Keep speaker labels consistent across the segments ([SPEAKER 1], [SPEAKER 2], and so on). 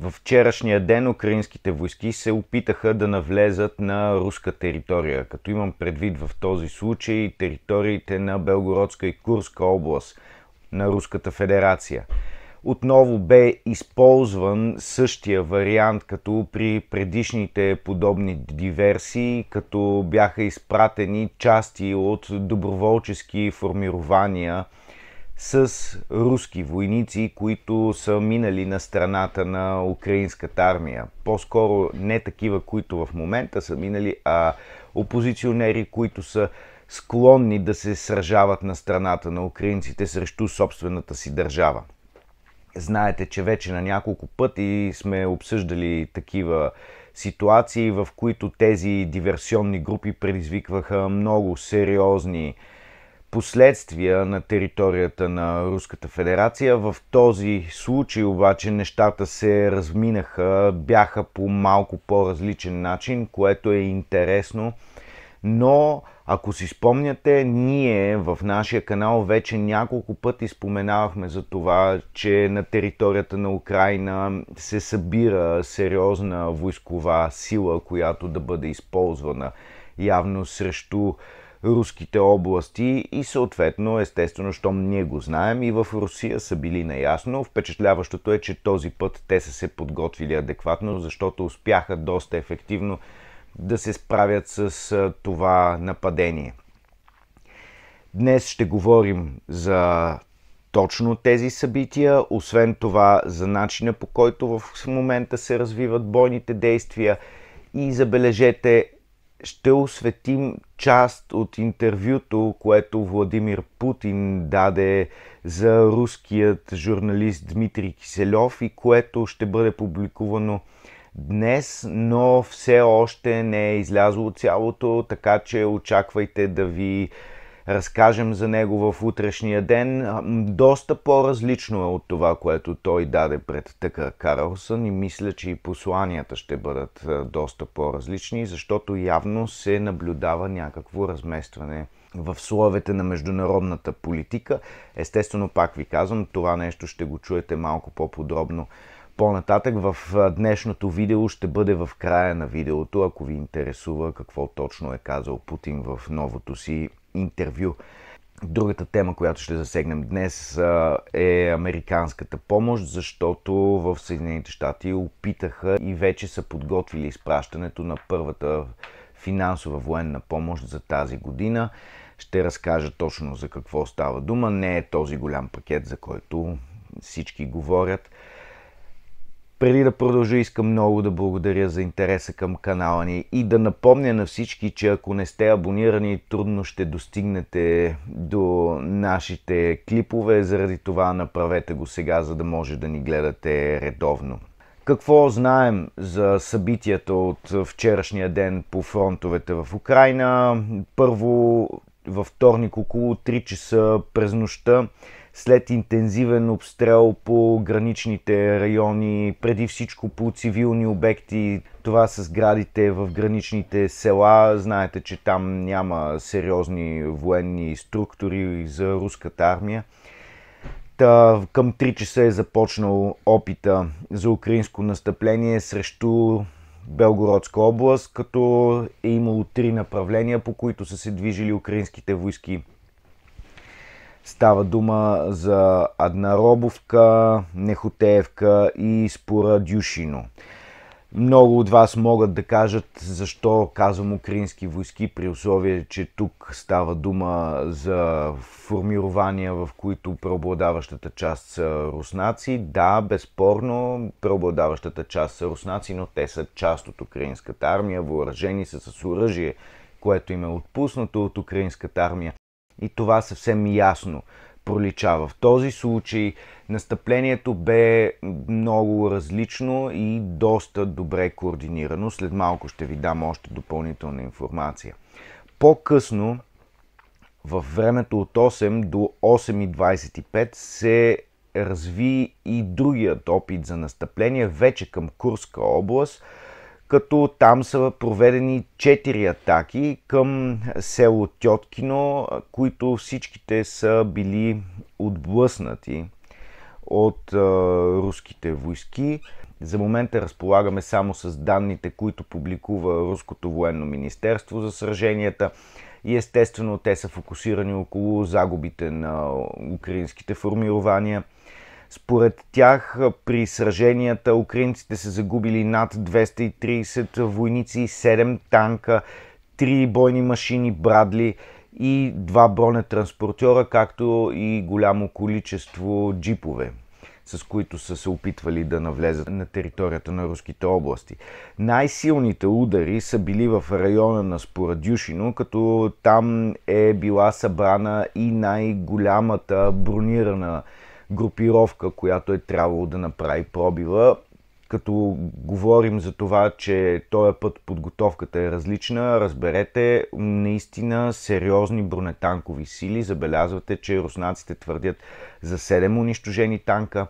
[SPEAKER 1] Във вчерашния ден украинските войски се опитаха да навлезат на руска територия, като имам предвид в този случай териториите на Белгородска и Курска област на Руската федерация. Отново бе използван същия вариант като при предишните подобни диверсии, като бяха изпратени части от доброволчески формирования – с руски войници, които са минали на страната на украинската армия. По-скоро не такива, които в момента са минали, а опозиционери, които са склонни да се сражават на страната на украинците срещу собствената си държава. Знаете, че вече на няколко пъти сме обсъждали такива ситуации, в които тези диверсионни групи предизвикваха много сериозни последствия на територията на Руската федерация. В този случай обаче нещата се разминаха, бяха по малко по-различен начин, което е интересно. Но, ако си спомняте, ние в нашия канал вече няколко пъти споменавахме за това, че на територията на Украина се събира сериозна войскова сила, която да бъде използвана явно срещу руските области и съответно, естествено, щом ние го знаем и в Русия са били наясно. Впечатляващото е, че този път те са се подготвили адекватно, защото успяха доста ефективно да се справят с това нападение. Днес ще говорим за точно тези събития, освен това за начина по който в момента се развиват бойните действия и забележете ще осветим част от интервюто, което Владимир Путин даде за руският журналист Дмитрий Киселев и което ще бъде публикувано днес, но все още не е излязло цялото, така че очаквайте да ви разкажем за него в утрешния ден. Доста по-различно е от това, което той даде пред Тъкър Карлсън и мисля, че и посланията ще бъдат доста по-различни, защото явно се наблюдава някакво разместване в словете на международната политика. Естествено, пак ви казвам, това нещо ще го чуете малко по-подробно по-нататък в днешното видео ще бъде в края на видеото, ако ви интересува какво точно е казал Путин в новото си интервю. Другата тема, която ще засегнем днес е американската помощ, защото в Съединените щати опитаха и вече са подготвили изпращането на първата финансова военна помощ за тази година. Ще разкажа точно за какво става дума. Не е този голям пакет, за който всички говорят. Преди да продължа, искам много да благодаря за интереса към канала ни и да напомня на всички, че ако не сте абонирани, трудно ще достигнете до нашите клипове, заради това направете го сега, за да може да ни гледате редовно. Какво знаем за събитията от вчерашния ден по фронтовете в Украина? Първо, във вторник около 3 часа през нощта след интензивен обстрел по граничните райони, преди всичко по цивилни обекти, това с градите в граничните села. Знаете, че там няма сериозни военни структури за руската армия. Та, към 3 часа е започнал опита за украинско настъпление срещу Белгородска област, като е имало три направления, по които са се движили украинските войски Става дума за Аднаробовка, Нехотеевка и Спора Дюшино. Много от вас могат да кажат защо казвам украински войски при условие, че тук става дума за формирования, в които преобладаващата част са руснаци. Да, безспорно, преобладаващата част са руснаци, но те са част от украинската армия, въоръжени са с оръжие, което им е отпуснато от украинската армия. И това съвсем ясно пролича. В този случай настъплението бе много различно и доста добре координирано. След малко ще ви дам още допълнителна информация. По-късно, в времето от 8 до 8.25 се разви и другият опит за настъпление вече към Курска област – като там са проведени 4 атаки към село Тьоткино, които всичките са били отблъснати от а, руските войски. За момента разполагаме само с данните, които публикува Руското военно министерство за сраженията и естествено те са фокусирани около загубите на украинските формирования – според тях при сраженията украинците са загубили над 230 войници, 7 танка, 3 бойни машини Брадли и 2 бронетранспортьора, както и голямо количество джипове с които са се опитвали да навлезат на територията на руските области. Най-силните удари са били в района на Спорадюшино, като там е била събрана и най-голямата бронирана групировка, която е трябвало да направи пробива. Като говорим за това, че този път подготовката е различна, разберете, наистина сериозни бронетанкови сили. Забелязвате, че руснаците твърдят за 7 унищожени танка.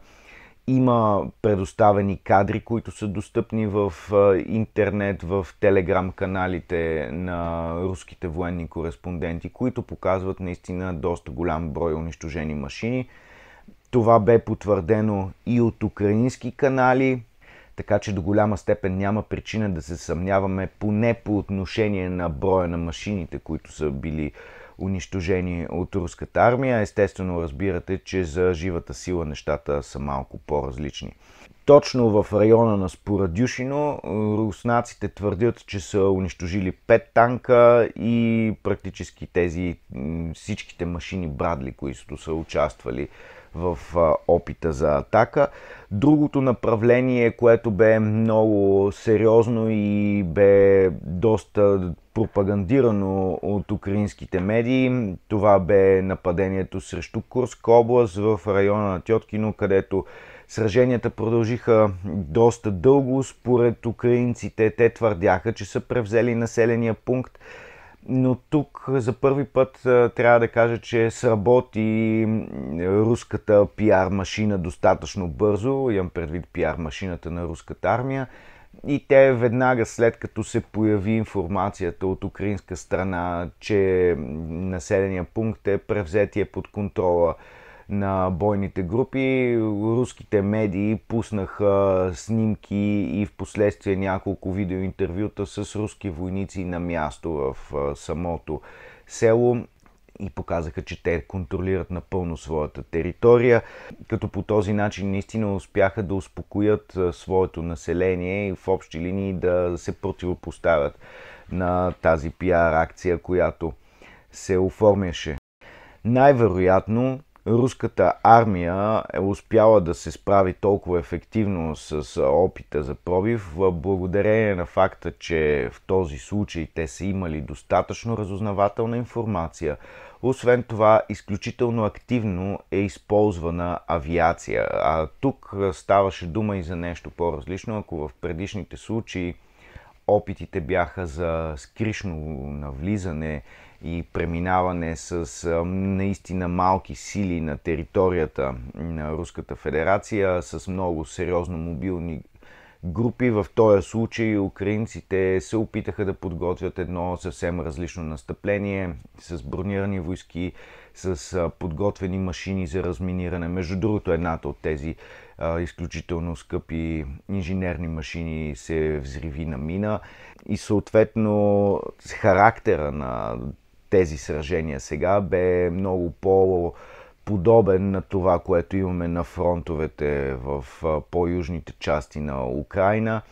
[SPEAKER 1] Има предоставени кадри, които са достъпни в интернет, в телеграм каналите на руските военни кореспонденти, които показват наистина доста голям брой унищожени машини. Това бе потвърдено и от украински канали, така че до голяма степен няма причина да се съмняваме поне по отношение на броя на машините, които са били унищожени от руската армия. Естествено разбирате, че за живата сила нещата са малко по-различни. Точно в района на Спорадюшино е, руснаците твърдят, че са унищожили 5 танка и практически тези всичките машини Брадли, които са участвали в опита за атака. Другото направление, което бе много сериозно и бе доста пропагандирано от украинските медии, това бе нападението срещу Курска област в района на Тьоткино, където Сраженията продължиха доста дълго. Според украинците те твърдяха, че са превзели населения пункт но тук за първи път трябва да кажа, че сработи руската пиар машина достатъчно бързо, имам предвид пиар машината на руската армия, и те веднага след като се появи информацията от украинска страна, че населения пункт е превзетие под контрола на бойните групи. Руските медии пуснаха снимки и в последствие няколко видеоинтервюта с руски войници на място в самото село и показаха, че те контролират напълно своята територия, като по този начин наистина успяха да успокоят своето население и в общи линии да се противопоставят на тази пиар акция, която се оформяше. Най-вероятно руската армия е успяла да се справи толкова ефективно с опита за пробив, благодарение на факта, че в този случай те са имали достатъчно разузнавателна информация. Освен това, изключително активно е използвана авиация. А тук ставаше дума и за нещо по-различно, ако в предишните случаи опитите бяха за скришно навлизане и преминаване с наистина малки сили на територията на Руската федерация, с много сериозно мобилни групи. В този случай украинците се опитаха да подготвят едно съвсем различно настъпление с бронирани войски, с подготвени машини за разминиране. Между другото, едната от тези а, изключително скъпи инженерни машини се взриви на мина и съответно характера на тези сражения сега бе много по- подобен на това, което имаме на фронтовете в по-южните части на Украина.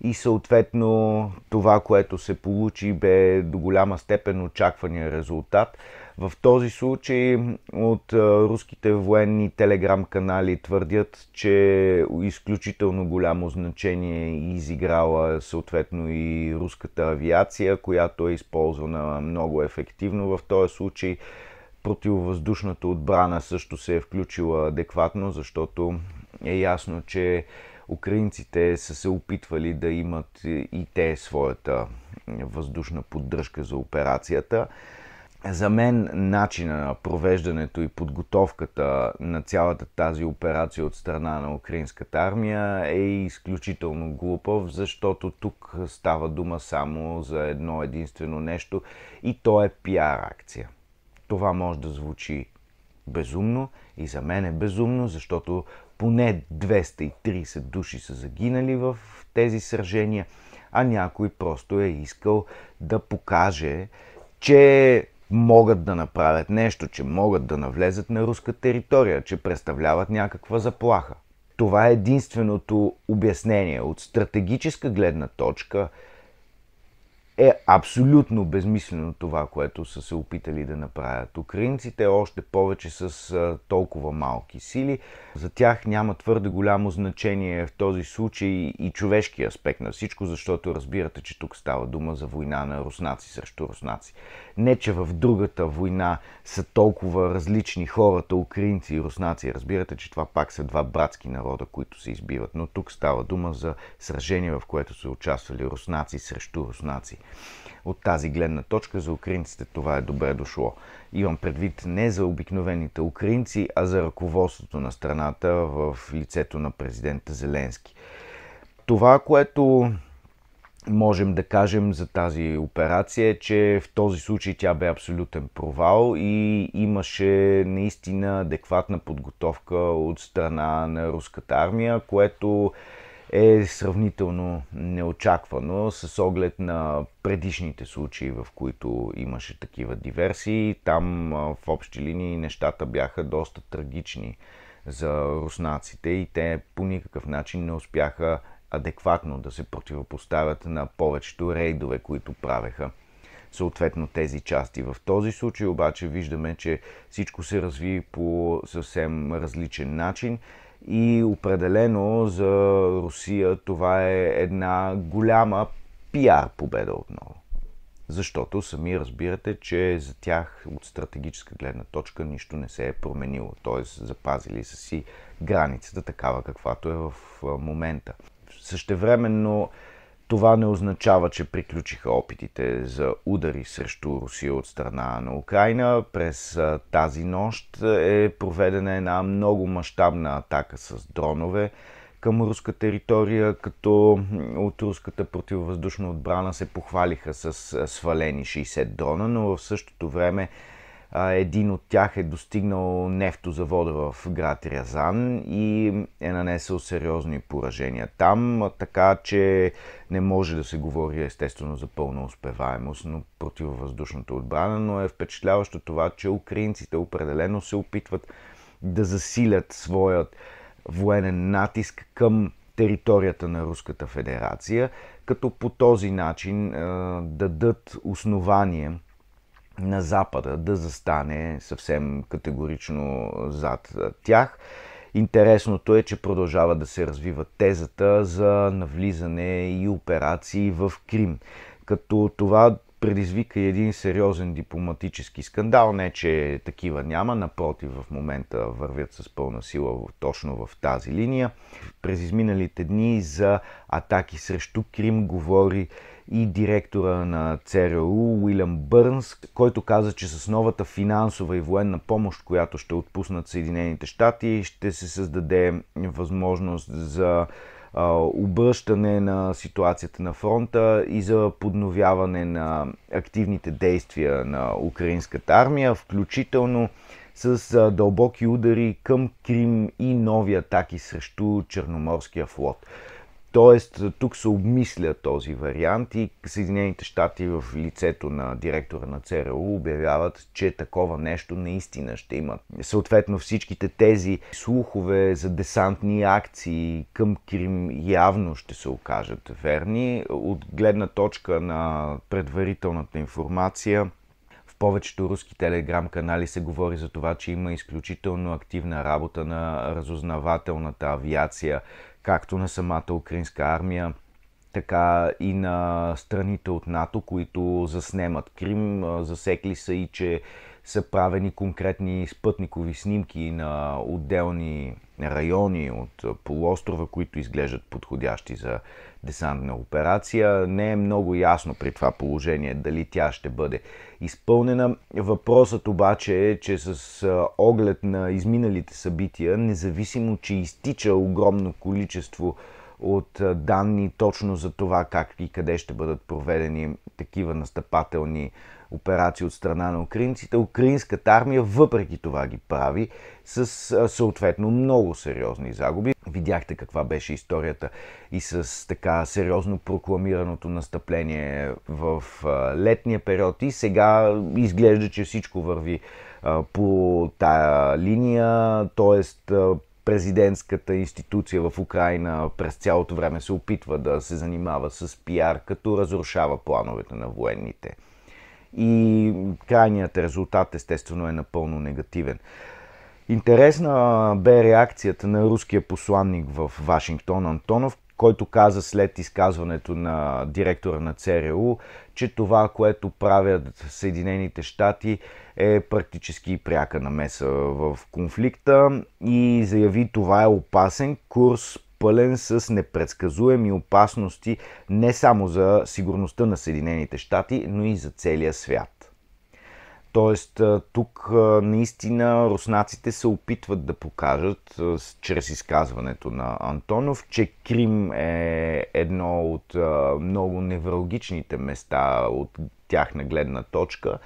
[SPEAKER 1] И съответно това, което се получи, бе до голяма степен очаквания резултат. В този случай от руските военни телеграм канали твърдят, че изключително голямо значение изиграла съответно и руската авиация, която е използвана много ефективно в този случай. Противовъздушната отбрана също се е включила адекватно, защото е ясно, че украинците са се опитвали да имат и те своята въздушна поддръжка за операцията за мен начина на провеждането и подготовката на цялата тази операция от страна на украинската армия е изключително глупав, защото тук става дума само за едно единствено нещо и то е пиар акция. Това може да звучи безумно и за мен е безумно, защото поне 230 души са загинали в тези сражения, а някой просто е искал да покаже, че могат да направят нещо, че могат да навлезат на руска територия, че представляват някаква заплаха. Това е единственото обяснение. От стратегическа гледна точка – е абсолютно безмислено това, което са се опитали да направят украинците, още повече с толкова малки сили. За тях няма твърде голямо значение в този случай и човешки аспект на всичко, защото разбирате, че тук става дума за война на руснаци срещу руснаци. Не, че в другата война са толкова различни хората, украинци и руснаци. Разбирате, че това пак са два братски народа, които се избиват. Но тук става дума за сражение, в което са участвали руснаци срещу руснаци. От тази гледна точка за украинците това е добре дошло. Имам предвид не за обикновените украинци, а за ръководството на страната в лицето на президента Зеленски. Това, което можем да кажем за тази операция, е, че в този случай тя бе абсолютен провал и имаше наистина адекватна подготовка от страна на руската армия, което е сравнително неочаквано с оглед на предишните случаи, в които имаше такива диверсии. Там в общи линии нещата бяха доста трагични за руснаците и те по никакъв начин не успяха адекватно да се противопоставят на повечето рейдове, които правеха съответно тези части. В този случай обаче виждаме, че всичко се разви по съвсем различен начин и определено за Русия това е една голяма пиар победа отново. Защото сами разбирате, че за тях от стратегическа гледна точка нищо не се е променило. Т.е. запазили са си границата такава каквато е в момента. Същевременно това не означава, че приключиха опитите за удари срещу Русия от страна на Украина. През тази нощ е, е проведена една много мащабна атака с дронове към руска територия, като от руската противовъздушна отбрана се похвалиха с свалени 60 дрона, но в същото време един от тях е достигнал нефтозавода в град Рязан и е нанесъл сериозни поражения там, така че не може да се говори естествено за пълна успеваемост на противовъздушната отбрана, но е впечатляващо това, че украинците определено се опитват да засилят своят военен натиск към територията на Руската федерация, като по този начин дадат основание на Запада да застане съвсем категорично зад тях. Интересното е, че продължава да се развива тезата за навлизане и операции в Крим. Като това предизвика един сериозен дипломатически скандал. Не, че такива няма, напротив, в момента вървят с пълна сила точно в тази линия. През изминалите дни за атаки срещу Крим говори и директора на ЦРУ Уилям Бърнс, който каза, че с новата финансова и военна помощ, която ще отпуснат Съединените щати, ще се създаде възможност за обръщане на ситуацията на фронта и за подновяване на активните действия на украинската армия, включително с дълбоки удари към Крим и нови атаки срещу Черноморския флот. Тоест, тук се обмисля този вариант и Съединените щати в лицето на директора на ЦРУ обявяват, че такова нещо наистина ще има. Съответно, всичките тези слухове за десантни акции към Крим явно ще се окажат верни. От гледна точка на предварителната информация, в повечето руски телеграм канали се говори за това, че има изключително активна работа на разузнавателната авиация както на самата украинска армия, така и на страните от НАТО, които заснемат Крим. Засекли са и, че са правени конкретни спътникови снимки на отделни райони от полуострова, които изглеждат подходящи за десантна операция. Не е много ясно при това положение дали тя ще бъде изпълнена. Въпросът обаче е, че с оглед на изминалите събития, независимо, че изтича огромно количество от данни точно за това как и къде ще бъдат проведени такива настъпателни операции от страна на украинците. Украинската армия въпреки това ги прави с съответно много сериозни загуби. Видяхте каква беше историята и с така сериозно прокламираното настъпление в летния период и сега изглежда, че всичко върви по тая линия, т.е президентската институция в Украина през цялото време се опитва да се занимава с пиар, като разрушава плановете на военните. И крайният резултат, естествено, е напълно негативен. Интересна бе реакцията на руския посланник в Вашингтон Антонов, който каза след изказването на директора на ЦРУ, че това, което правят Съединените щати е практически пряка намеса в конфликта и заяви това е опасен курс, пълен с непредсказуеми опасности не само за сигурността на Съединените щати, но и за целия свят. Тоест, тук наистина руснаците се опитват да покажат чрез изказването на Антонов, че Крим е едно от много невралгичните места от тяхна гледна точка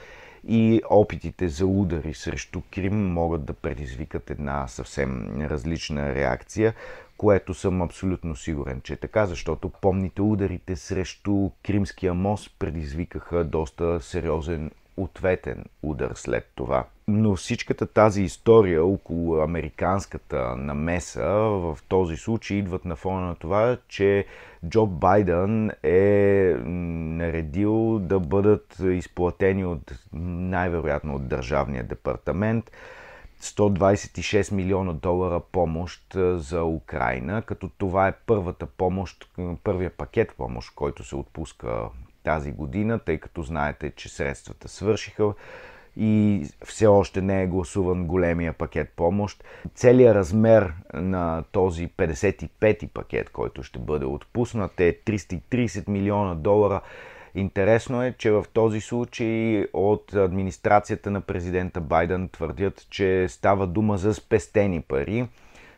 [SPEAKER 1] и опитите за удари срещу Крим могат да предизвикат една съвсем различна реакция, което съм абсолютно сигурен, че е така, защото помните ударите срещу Кримския мост предизвикаха доста сериозен ответен удар след това. Но всичката тази история около американската намеса в този случай идват на фона на това, че Джо Байден е наредил да бъдат изплатени от най-вероятно от Държавния департамент 126 милиона долара помощ за Украина, като това е първата помощ, първия пакет помощ, който се отпуска тази година, тъй като знаете, че средствата свършиха и все още не е гласуван големия пакет помощ. Целият размер на този 55-ти пакет, който ще бъде отпуснат е 330 милиона долара. Интересно е, че в този случай от администрацията на президента Байден твърдят, че става дума за спестени пари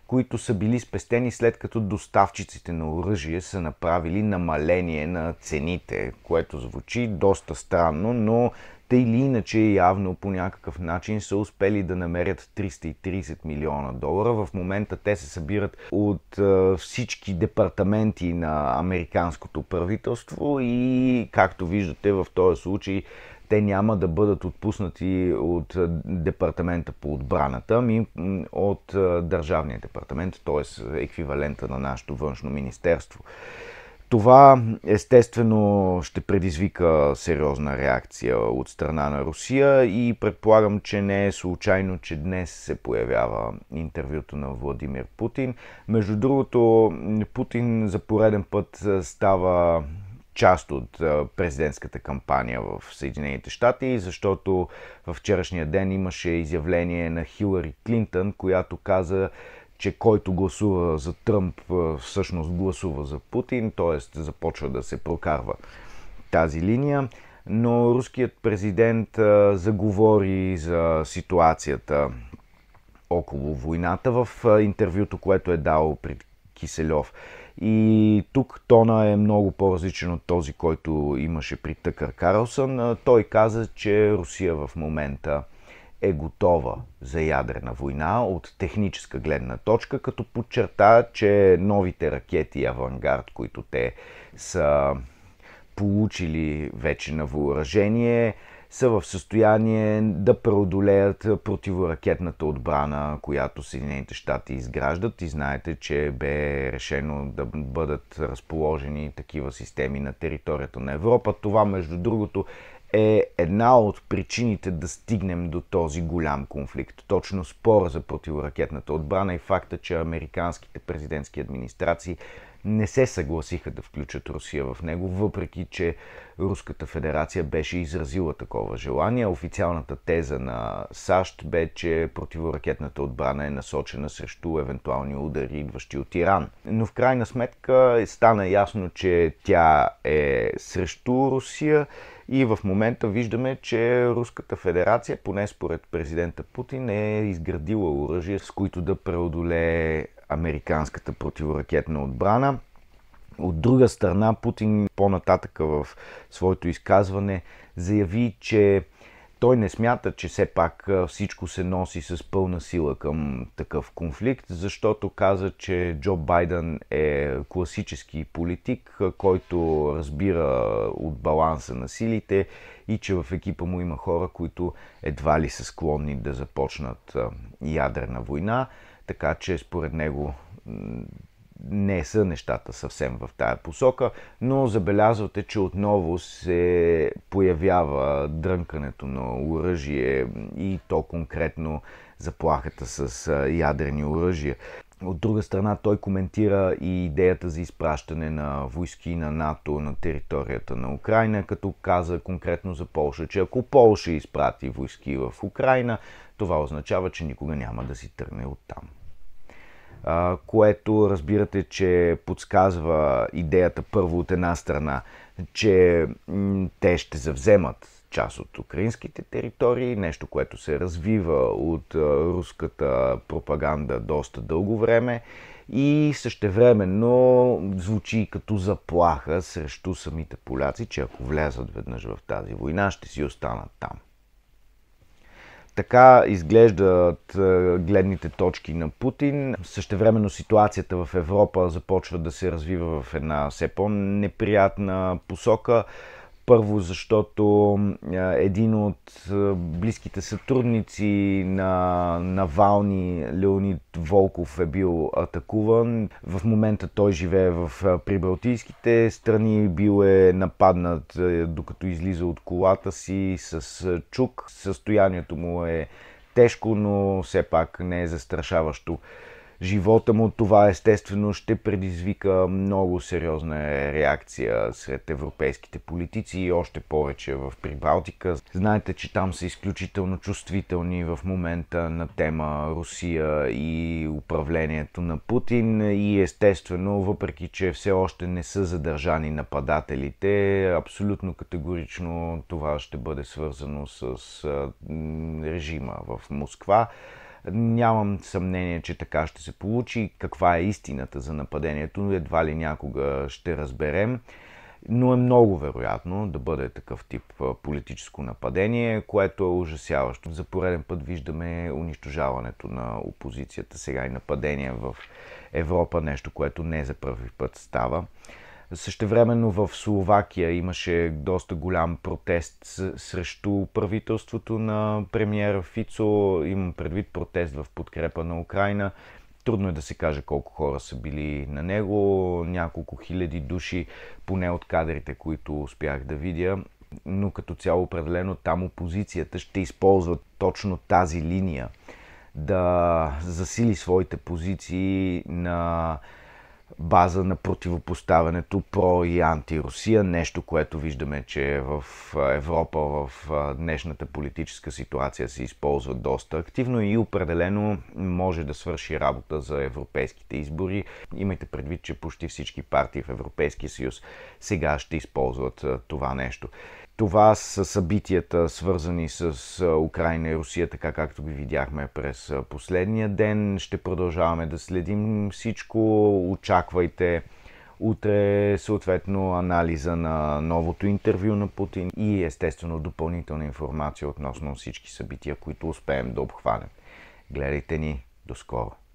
[SPEAKER 1] които са били спестени след като доставчиците на оръжие са направили намаление на цените, което звучи доста странно, но те или иначе явно по някакъв начин са успели да намерят 330 милиона долара. В момента те се събират от е, всички департаменти на американското правителство и както виждате в този случай те няма да бъдат отпуснати от Департамента по отбраната, ми от Държавния департамент, т.е. еквивалента на нашето външно министерство. Това естествено ще предизвика сериозна реакция от страна на Русия и предполагам, че не е случайно, че днес се появява интервюто на Владимир Путин. Между другото, Путин за пореден път става част от президентската кампания в Съединените щати, защото във вчерашния ден имаше изявление на Хилари Клинтън, която каза, че който гласува за Тръмп всъщност гласува за Путин, т.е. започва да се прокарва тази линия. Но руският президент заговори за ситуацията около войната в интервюто, което е дал пред Киселев. И тук тона е много по-различен от този, който имаше при Тъкър Карлсън. Той каза, че Русия в момента е готова за ядрена война от техническа гледна точка, като подчерта, че новите ракети Авангард, които те са получили вече на въоръжение, са в състояние да преодолеят противоракетната отбрана, която Съединените щати изграждат. И знаете, че бе решено да бъдат разположени такива системи на територията на Европа. Това, между другото, е една от причините да стигнем до този голям конфликт. Точно спора за противоракетната отбрана и факта, че американските президентски администрации не се съгласиха да включат Русия в него, въпреки че Руската федерация беше изразила такова желание. Официалната теза на САЩ бе, че противоракетната отбрана е насочена срещу евентуални удари, идващи от Иран. Но в крайна сметка е, стана ясно, че тя е срещу Русия и в момента виждаме, че Руската федерация, поне според президента Путин, е изградила оръжие, с които да преодолее американската противоракетна отбрана. От друга страна, Путин по-нататъка в своето изказване заяви, че той не смята, че все пак всичко се носи с пълна сила към такъв конфликт, защото каза, че Джо Байден е класически политик, който разбира от баланса на силите и че в екипа му има хора, които едва ли са склонни да започнат ядрена война. Така че според него не са нещата съвсем в тая посока, но забелязвате, че отново се появява дрънкането на оръжие и то конкретно заплахата с ядрени оръжия. От друга страна, той коментира и идеята за изпращане на войски на НАТО на територията на Украина, като каза конкретно за Полша, че ако Полша изпрати войски в Украина, това означава, че никога няма да си тръгне оттам което разбирате, че подсказва идеята първо от една страна, че те ще завземат част от украинските територии, нещо, което се развива от руската пропаганда доста дълго време и същевременно звучи като заплаха срещу самите поляци, че ако влязат веднъж в тази война, ще си останат там. Така изглеждат е, гледните точки на Путин. Същевременно ситуацията в Европа започва да се развива в една все по-неприятна посока. Първо, защото един от близките сътрудници на Навални, Леонид Волков, е бил атакуван. В момента той живее в прибалтийските страни, бил е нападнат докато излиза от колата си с чук. Състоянието му е тежко, но все пак не е застрашаващо живота му, това естествено ще предизвика много сериозна реакция сред европейските политици и още повече в Прибалтика. Знаете, че там са изключително чувствителни в момента на тема Русия и управлението на Путин и естествено, въпреки че все още не са задържани нападателите, абсолютно категорично това ще бъде свързано с режима в Москва. Нямам съмнение, че така ще се получи. Каква е истината за нападението, едва ли някога ще разберем. Но е много вероятно да бъде такъв тип политическо нападение, което е ужасяващо. За пореден път виждаме унищожаването на опозицията, сега и нападение в Европа, нещо, което не за първи път става. Същевременно в Словакия имаше доста голям протест срещу правителството на премиера Фицо. Имам предвид протест в подкрепа на Украина. Трудно е да се каже колко хора са били на него, няколко хиляди души, поне от кадрите, които успях да видя. Но като цяло определено там опозицията ще използва точно тази линия да засили своите позиции на база на противопоставянето про и анти-Русия, нещо, което виждаме, че в Европа в днешната политическа ситуация се използва доста активно и определено може да свърши работа за европейските избори. Имайте предвид, че почти всички партии в Европейския съюз сега ще използват това нещо. Това са събитията, свързани с Украина и Русия, така както ги видяхме през последния ден. Ще продължаваме да следим всичко. Очаквайте утре съответно анализа на новото интервю на Путин и естествено допълнителна информация относно всички събития, които успеем да обхванем. Гледайте ни. До скоро!